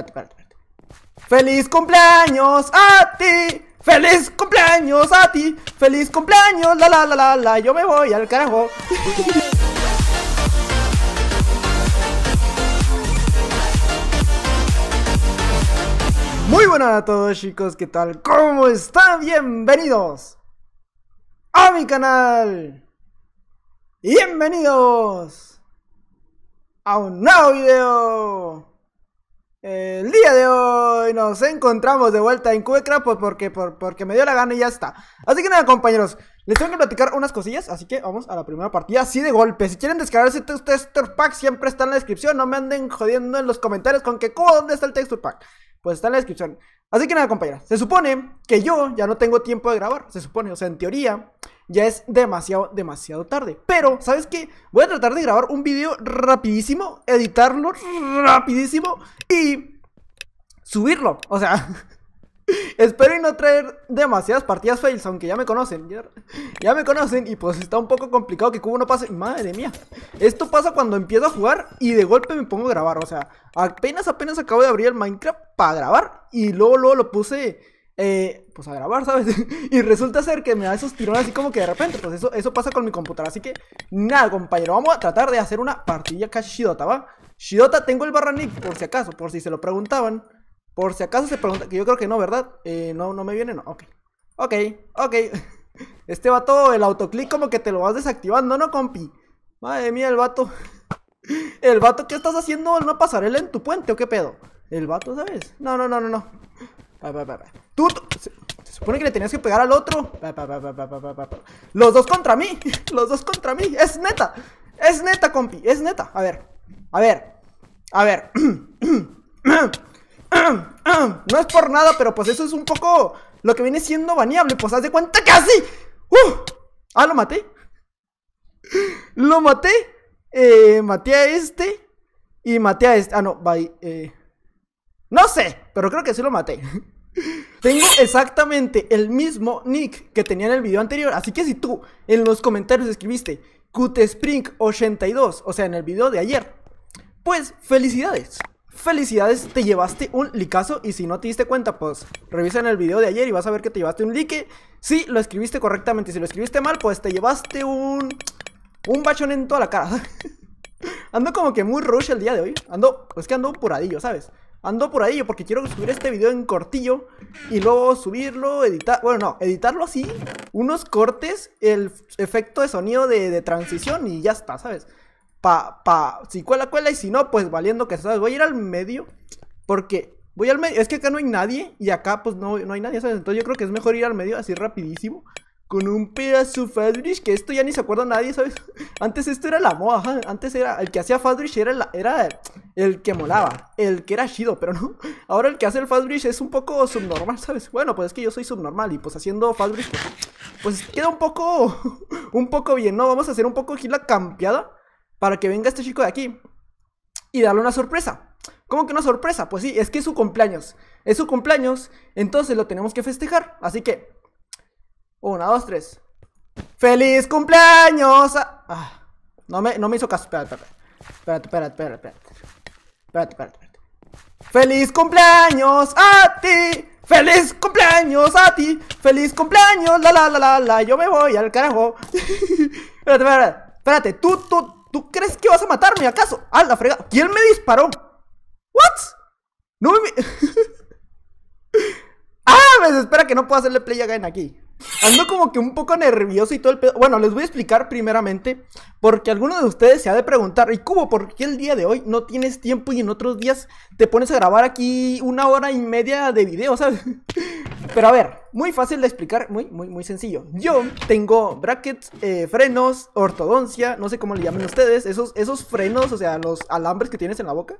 espérate, ¡Feliz cumpleaños a ti! ¡Feliz cumpleaños a ti! ¡Feliz cumpleaños! ¡La, la, la, la, la! ¡Yo me voy al carajo! Muy buenas a todos chicos, ¿qué tal? ¿Cómo están? Bienvenidos a mi canal. Bienvenidos a un nuevo video de hoy nos encontramos de vuelta en Cuecra pues porque, porque me dio la gana y ya está. Así que nada, compañeros, les tengo que platicar unas cosillas, así que vamos a la primera partida así de golpe. Si quieren descargar este texture pack, siempre está en la descripción. No me anden jodiendo en los comentarios con que, ¿cómo dónde está el texture pack? Pues está en la descripción. Así que nada, compañeros, se supone que yo ya no tengo tiempo de grabar, se supone, o sea, en teoría ya es demasiado, demasiado tarde. Pero, ¿sabes qué? Voy a tratar de grabar un video rapidísimo, editarlo rapidísimo y subirlo. O sea, espero y no traer demasiadas partidas fails, aunque ya me conocen. Ya, me conocen y pues está un poco complicado que Cubo no pase. Madre mía, esto pasa cuando empiezo a jugar y de golpe me pongo a grabar. O sea, apenas, apenas acabo de abrir el Minecraft para grabar y luego, luego lo puse... Eh, pues a grabar, ¿sabes? y resulta ser que me da esos tirones así como que de repente, pues eso, eso pasa con mi computadora. Así que, nada, compañero, vamos a tratar de hacer una partida casi Shidota, ¿va? Shidota, tengo el barra por si acaso, por si se lo preguntaban. Por si acaso se pregunta, que yo creo que no, ¿verdad? Eh, no, no me viene, no. Ok. Ok, ok. Este vato, el autoclick como que te lo vas desactivando, ¿no, compi? Madre mía, el vato. El vato, ¿qué estás haciendo? No pasarela en tu puente o qué pedo? El vato, ¿sabes? No, no, no, no, no. Tú, se, supone que le tenías que pegar al otro. Los dos contra mí. Los dos contra mí. Es neta. Es neta, compi. Es neta. A ver. A ver. A ver. no es por nada, pero pues eso es un poco lo que viene siendo baneable. Pues haz de cuenta que así. ¡Uh! Ah, lo maté. Lo maté. Eh, maté a este. Y maté a este. Ah, no, bye. Eh. No sé, pero creo que sí lo maté. Tengo exactamente el mismo nick que tenía en el video anterior. Así que si tú en los comentarios escribiste spring 82 o sea, en el video de ayer, pues felicidades. Felicidades, te llevaste un licazo y si no te diste cuenta, pues revisa en el video de ayer y vas a ver que te llevaste un like. Si lo escribiste correctamente, si lo escribiste mal, pues te llevaste un un bachón en toda la cara. ando como que muy rush el día de hoy. Ando, es que ando puradillo, ¿sabes? Ando puradillo porque quiero subir este video en cortillo y luego subirlo, editar, bueno, no, editarlo así, unos cortes, el efecto de sonido de, de transición y ya está, ¿sabes? Pa, pa, si cuela, cuela y si no, pues valiendo que sabes. Voy a ir al medio porque voy al medio. Es que acá no hay nadie y acá pues no, no hay nadie, ¿sabes? Entonces yo creo que es mejor ir al medio así rapidísimo con un pedazo bridge que esto ya ni se acuerda nadie, ¿sabes? Antes esto era la moda, antes era el que hacía Fadrish era, era el, que molaba, el que era chido, pero no. Ahora el que hace el bridge es un poco subnormal, ¿sabes? Bueno, pues es que yo soy subnormal y pues haciendo fast pues, pues, queda un poco un poco bien, ¿no? Vamos a hacer un poco aquí la campeada para que venga este chico de aquí y darle una sorpresa. ¿Cómo que una sorpresa? Pues sí, es que es su cumpleaños. Es su cumpleaños, entonces lo tenemos que festejar. Así que, una, dos, tres. ¡Feliz cumpleaños! Ah, ah, no, me, no me hizo caso. Espérate, espérate, espérate, espérate, espérate. Espérate, espérate, ¡Feliz cumpleaños a ti! ¡Feliz cumpleaños a ti! ¡Feliz cumpleaños! La la la la la, yo me voy al carajo. espérate, espérate, espérate, tú, tú, ¿Tú crees que vas a matarme acaso? ¡Ah, la fregada! ¿Quién me disparó? ¿What? No me... ¡Ah! Me desespera pues, que no puedo hacerle play again aquí. Ando como que un poco nervioso y todo el pedo. Bueno, les voy a explicar primeramente, porque alguno de ustedes se ha de preguntar, ¿y cubo ¿Por qué el día de hoy no tienes tiempo y en otros días te pones a grabar aquí una hora y media de video, Pero a ver, muy fácil de explicar, muy, muy, muy sencillo. Yo tengo brackets, eh, frenos, ortodoncia, no sé cómo le llaman ustedes, esos, esos frenos, o sea, los alambres que tienes en la boca.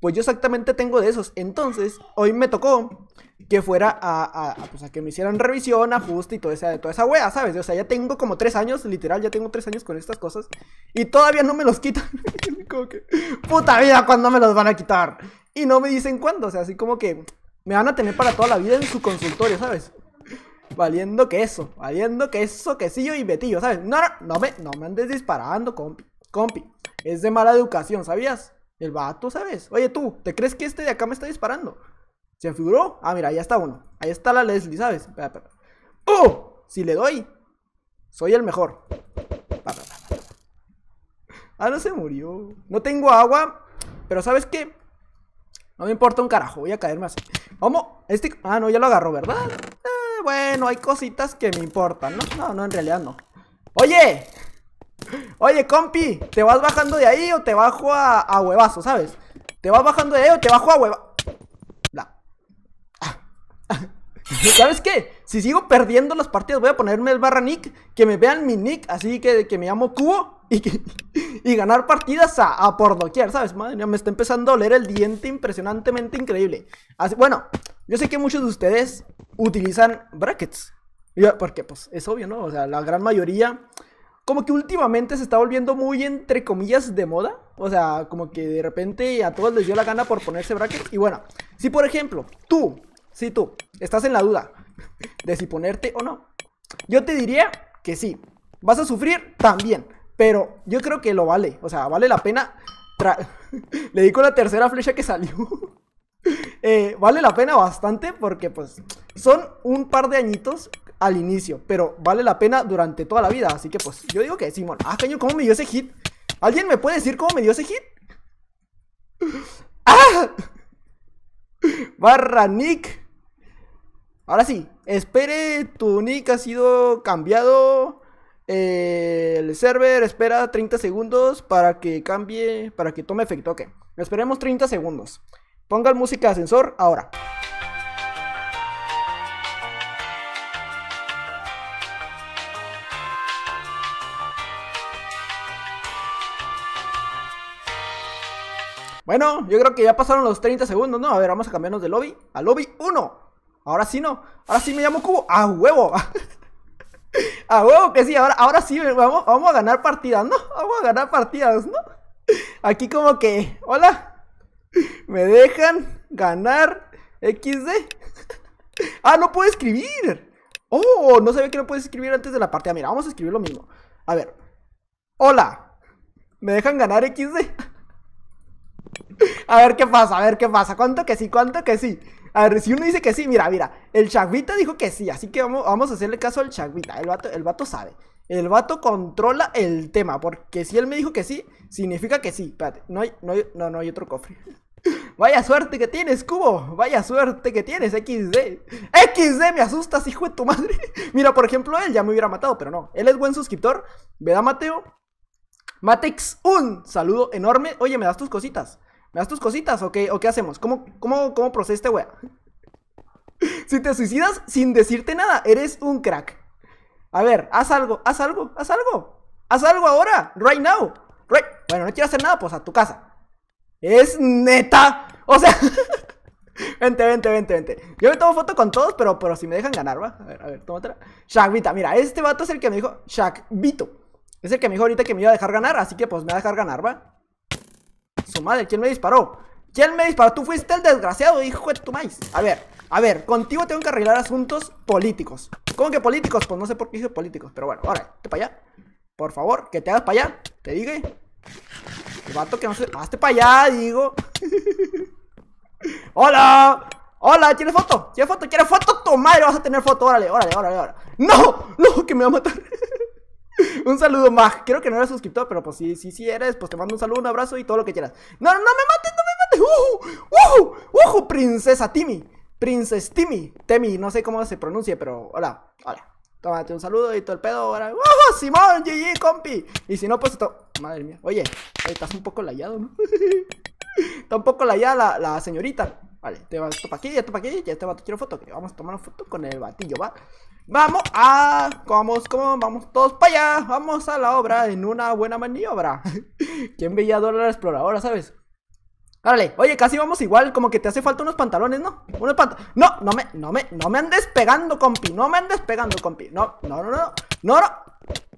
Pues yo exactamente tengo de esos. Entonces, hoy me tocó que fuera a, a, pues a que me hicieran revisión, ajuste y toda esa, toda esa wea, ¿sabes? O sea, ya tengo como tres años, literal, ya tengo tres años con estas cosas. Y todavía no me los quitan. como que, puta vida, ¿cuándo me los van a quitar? Y no me dicen cuándo. O sea, así como que me van a tener para toda la vida en su consultorio, ¿sabes? Valiendo que eso, valiendo que eso, quesillo y betillo, ¿sabes? No, no, no me, no me andes disparando, compi. Compi, es de mala educación, ¿sabías? El vato, ¿sabes? Oye, tú, ¿te crees que este de acá me está disparando? ¿Se figuró? Ah, mira, ahí está uno. Ahí está la Leslie, ¿sabes? Espera, ¡Oh! Si le doy, soy el mejor. Ah, no se murió. No tengo agua, pero ¿sabes qué? No me importa un carajo, voy a caerme así. ¿Cómo? este... Ah, no, ya lo agarró, ¿verdad? Eh, bueno, hay cositas que me importan, ¿no? No, no, en realidad no. ¡Oye! Oye, compi, ¿te vas bajando de ahí o te bajo a, huevazo, sabes? ¿Te vas bajando de ahí o te bajo a huevazo? ¿Sabes qué? Si sigo perdiendo las partidas, voy a ponerme el barra nick, que me vean mi nick, así que, que me llamo Cubo, y, que, ganar partidas a, por doquier, ¿sabes? Madre mía, me está empezando a oler el diente impresionantemente increíble. Así, bueno, yo sé que muchos de ustedes utilizan brackets, porque pues es obvio, ¿no? O sea, la gran mayoría como que últimamente se está volviendo muy, entre comillas, de moda. O sea, como que de repente a todos les dio la gana por ponerse brackets. Y bueno, si por ejemplo, tú, si tú, estás en la duda de si ponerte o no, yo te diría que sí. Vas a sufrir también, pero yo creo que lo vale. O sea, vale la pena. Le di con la tercera flecha que salió. Eh, vale la pena bastante porque pues son un par de añitos al inicio, pero vale la pena durante toda la vida. Así que pues yo digo que Simón. Ah, caño, ¿cómo me dio ese hit? ¿Alguien me puede decir cómo me dio ese hit? ¡Ah! Barra Nick. Ahora sí, espere, tu nick ha sido cambiado. el server espera 30 segundos para que cambie, para que tome efecto. Ok, esperemos 30 segundos. Ponga el música ascensor ahora. Bueno, yo creo que ya pasaron los 30 segundos, ¿no? A ver, vamos a cambiarnos de lobby a lobby 1. Ahora sí no. Ahora sí me llamo Cubo. ¡A huevo! ¡A huevo que sí! Ahora, ahora sí vamos, vamos a ganar partidas, ¿no? Vamos a ganar partidas, ¿no? Aquí como que... ¡Hola! ¿Me dejan ganar XD? ¡Ah, no puedo escribir! ¡Oh! No sabía que no puedes escribir antes de la partida. Mira, vamos a escribir lo mismo. A ver. ¡Hola! ¿Me dejan ganar XD? A ver qué pasa, a ver qué pasa. ¿Cuánto que sí? ¿Cuánto que sí? A ver, si uno dice que sí, mira, mira. El chagüita dijo que sí, así que vamos, vamos a hacerle caso al chagüita El vato, el sabe. El vato controla el tema, porque si él me dijo que sí, significa que sí. Espérate, no hay, no, no, hay otro cofre. Vaya suerte que tienes, Cubo. Vaya suerte que tienes, XD. XD, me asustas, hijo de tu madre. Mira, por ejemplo, él ya me hubiera matado, pero no. Él es buen suscriptor. ¿Verdad, Mateo? Matex, un saludo enorme. Oye, me das tus cositas. ¿Me das tus cositas o qué, o qué hacemos? ¿Cómo, cómo, cómo procede este wea? si te suicidas sin decirte nada, eres un crack. A ver, haz algo, haz algo, haz algo. Haz algo ahora, right now. Bueno, no quiero hacer nada, pues a tu casa. Es neta. O sea, vente, vente, vente, vente. Yo me tomo foto con todos, pero, pero si me dejan ganar, va. A ver, a ver, toma otra. mira, este vato es el que me dijo. Shakvito. Es el que me dijo ahorita que me iba a dejar ganar, así que pues me va a dejar ganar, va. Su madre, ¿quién me disparó? ¿Quién me disparó? Tú fuiste el desgraciado, hijo de tu maíz. A ver, a ver, contigo tengo que arreglar asuntos políticos. ¿Cómo que políticos? Pues no sé por qué hice políticos, pero bueno, ahora, te para allá. Por favor, que te hagas para allá. Te dije. El vato que no se. Hazte para allá, digo. ¡Hola! ¡Hola! ¿Tienes foto? ¿Tienes foto? ¿Quieres foto? Tu madre vas a tener foto. Órale, órale, órale, órale. ¡No! ¡No! Que me va a matar. Un saludo, más, Creo que no eres suscriptor, pero pues si sí, sí, eres, pues te mando un saludo, un abrazo y todo lo que quieras. No, no me mates, no me mates. ¡Uhu! ¡Uhu! ¡Uhu! Princesa Timmy. princes Timmy. Temi, no sé cómo se pronuncia, pero hola, hola. Tómate un saludo y todo el pedo. Ahora, Simón! ¡GG, compi! Y si no, pues esto, Madre mía. Oye, estás un poco layado, ¿no? Está un poco layada la, señorita. Vale, te vas para aquí, para aquí, ya te este vato quiero foto. Que vamos a tomar una foto con el batillo, ¿va? Vamos a, vamos, como vamos todos para allá, vamos a la obra en una buena maniobra. ¿Quién veía era la exploradora, sabes? Dale, oye, casi vamos igual, como que te hace falta unos pantalones, ¿no? Unos pantalones. No, no me, no me, no me andes pegando, compi, no me andes pegando, compi. No, no, no, no, no, no.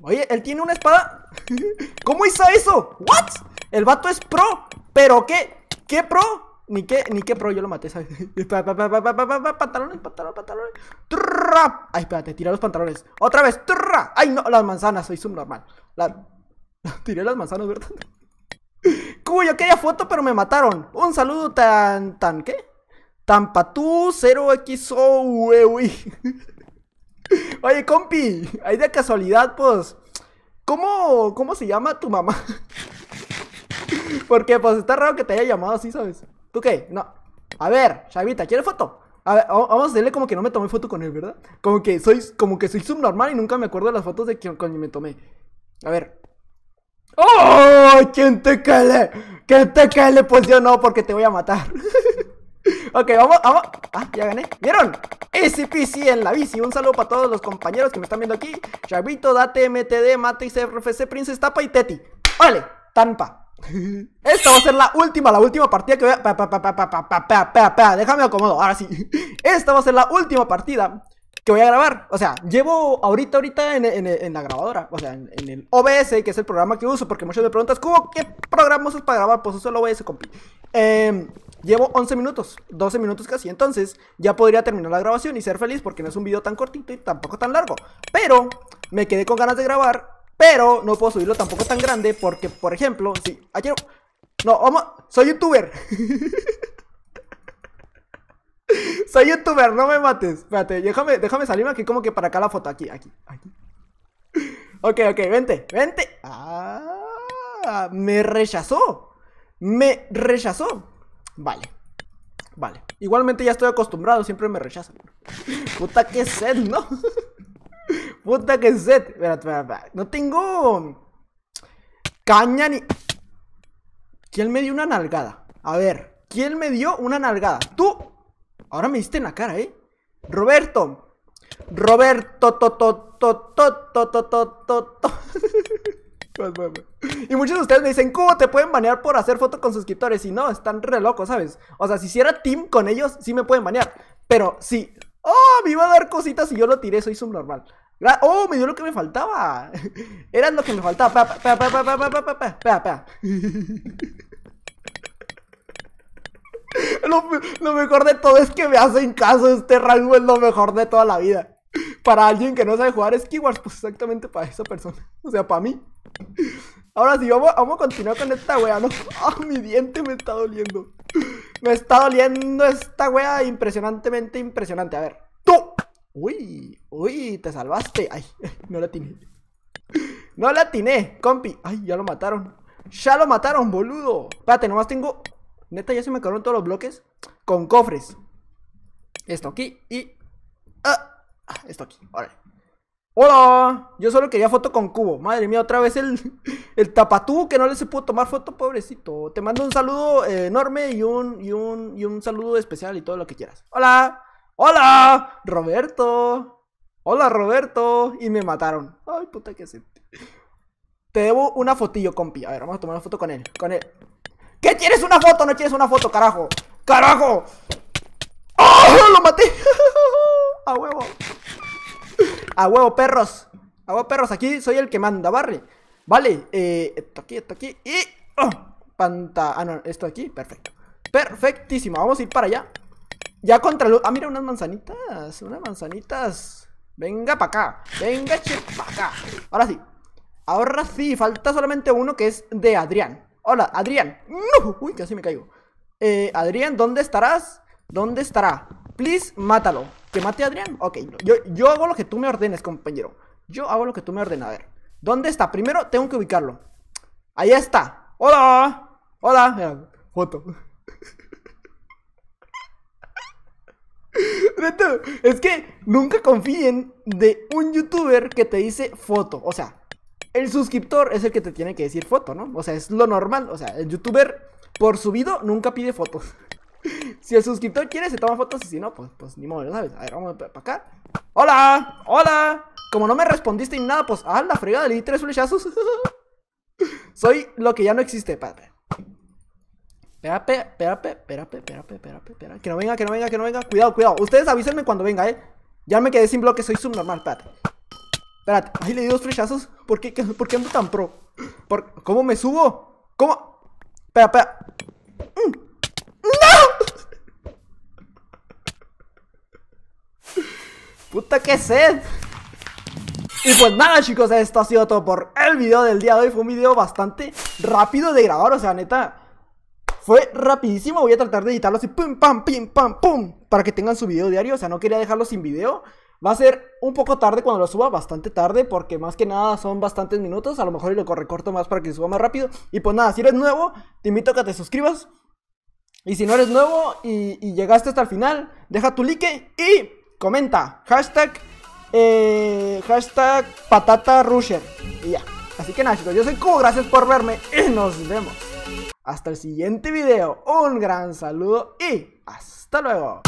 Oye, él tiene una espada. ¿Cómo hizo eso? ¿What? El vato es pro, pero ¿qué? ¿Qué pro? Ni qué, ni qué pro, yo lo maté, ¿sabes? pantalones, pantalones, pantalones. Ay, espérate, tiré los pantalones. ¡Otra vez! ¡Turra! ¡Ay, no! Las manzanas, soy subnormal. Tiré las manzanas, ¿verdad? Cuyo, yo quería foto, pero me mataron. Un saludo tan... ¿Tan qué? Tan patú 0xo, e, uy. Oye, compi, ahí de casualidad, pues... ¿Cómo, ¿Cómo se llama tu mamá? Porque, pues, está raro que te haya llamado así, ¿sabes? ¿Tú qué? No. A ver, Chavita, ¿quieres foto? A ver, vamos a hacerle como que no me tomé foto con él, ¿verdad? Como que soy, como que soy subnormal y nunca me acuerdo de las fotos de que, me tomé. A ver. ¡Oh! ¿Quién te cale? ¿Quién te cale? Pues yo no, porque te voy a matar. ok, vamos, vamos. Ah, ya gané. ¿Vieron? SPC en la bici. Un saludo para todos los compañeros que me están viendo aquí. Chavito, Date, MTD, Matrix, RFC, Princess, Tapa y Teti. ¡Vale! Tampa. Esta va a ser la última, la última partida que voy a... Pa, Déjame acomodo, ahora sí. Esta va a ser la última partida que voy a grabar. O sea, llevo ahorita, ahorita en, la grabadora. O sea, en, el OBS, que es el programa que uso. Porque muchos me preguntan, ¿cómo qué programa usas para grabar? Pues uso el OBS, compi. llevo 11 minutos, 12 minutos casi. Entonces, ya podría terminar la grabación y ser feliz porque no es un video tan cortito y tampoco tan largo. Pero me quedé con ganas de grabar pero no puedo subirlo tampoco tan grande porque, por ejemplo, si ayer... No, vamos... Soy youtuber. soy youtuber, no me mates. Espérate, déjame, déjame salirme aquí como que para acá la foto. Aquí, aquí, aquí. Ok, ok, vente, vente. Ah, me rechazó. Me rechazó. Vale. Vale. Igualmente ya estoy acostumbrado, siempre me rechazan. Puta que sed, ¿no? Puta que set. No tengo caña ni. ¿Quién me dio una nalgada? A ver, ¿quién me dio una nalgada? Tú. Ahora me diste en la cara, ¿eh? Roberto. Roberto, Y muchos de ustedes me dicen, ¿cómo te pueden banear por hacer foto con suscriptores? Y no, están re locos, ¿sabes? O sea, si hiciera team con ellos, sí me pueden banear. Pero si... ¡Oh! Me iba a dar cositas y yo lo tiré, soy subnormal. Oh, me dio lo que me faltaba. Eran lo que me faltaba. Pa, pa, pa, Lo, lo mejor de todo es que me hacen caso. Este rango es lo mejor de toda la vida. Para alguien que no sabe jugar Skywars, pues exactamente para esa persona. O sea, para mí. Ahora sí, vamos, a continuar con esta wea, ¿no? ¡Ah, mi diente me está doliendo! Me está doliendo esta wea impresionantemente impresionante. A ver. Uy, uy, te salvaste. Ay, no la tiné. No la tiné, compi. Ay, ya lo mataron. Ya lo mataron, boludo. Espérate, nomás tengo... Neta, ya se me acabaron todos los bloques con cofres. Esto aquí y... Ah, ah esto aquí, ¡Hola! Yo solo quería foto con cubo. Madre mía, otra vez el, el tapatú que no le se pudo tomar foto, pobrecito. Te mando un saludo eh, enorme y un, y, un, y un saludo especial y todo lo que quieras. ¡Hola! ¡Hola! ¡Roberto! ¡Hola, Roberto! Y me mataron. Ay, puta, que Te debo una fotillo, compi. A ver, vamos a tomar una foto con él. Con él. ¿Qué tienes una foto? No tienes una foto, carajo. ¡Carajo! ¡Oh! ¡Lo maté! ¡A huevo! ¡A huevo, perros! ¡A huevo, perros! Aquí soy el que manda, barre. Vale, eh, esto aquí, esto aquí y... Oh, panta... Ah, no, esto aquí, perfecto Perfectísimo, vamos a ir para allá ya contra luz. Ah, mira, unas manzanitas. Unas manzanitas. Venga para acá. Venga, che, acá. Ahora sí. Ahora sí. Falta solamente uno que es de Adrián. Hola, Adrián. Uy, casi me caigo. Eh, Adrián, ¿dónde estarás? ¿Dónde estará? Please, mátalo. ¿Que mate Adrián? Ok, yo, yo hago lo que tú me ordenes, compañero. Yo hago lo que tú me ordenes. A ver. ¿Dónde está? Primero tengo que ubicarlo. Ahí está. Hola. Hola. Mira, foto. es que nunca confíen de un youtuber que te dice foto. O sea, el suscriptor es el que te tiene que decir foto, ¿no? O sea, es lo normal. O sea, el youtuber por subido nunca pide fotos. si el suscriptor quiere, se toma fotos y si no, pues, pues ni modo, ¿sabes? A ver, vamos para acá. ¡Hola! ¡Hola! Como no me respondiste ni nada, pues, ah, la fregada, le di tres flechazos. Soy lo que ya no existe, padre. Espérate, espérate, espérate, espérate, espérate, espérate. Que no venga, que no venga, que no venga. Cuidado, cuidado. Ustedes avísenme cuando venga, eh. Ya me quedé sin bloque, soy subnormal, espérate. Espérate. Ahí le di dos flechazos. ¿Por qué, ¿Por qué ando tan pro? ¿Por... ¿Cómo me subo? ¿Cómo? Espera, espera. Mm. ¡No! Puta que sed. Y pues nada chicos, esto ha sido todo por el video del día de hoy Fue un video bastante rápido de grabar, o sea, neta fue rapidísimo, voy a tratar de editarlo así, pum, pam, pim, pam, pum, para que tengan su video diario, o sea, no quería dejarlo sin video. Va a ser un poco tarde cuando lo suba, bastante tarde, porque más que nada son bastantes minutos, a lo mejor y lo corto más para que suba más rápido. Y pues nada, si eres nuevo, te invito a que te suscribas. Y si no eres nuevo y, llegaste hasta el final, deja tu like y comenta. Hashtag, eh, hashtag patata rusher. Y ya. Así que nada chicos, yo soy Q, gracias por verme y nos vemos. Hasta el siguiente video, un gran saludo y hasta luego.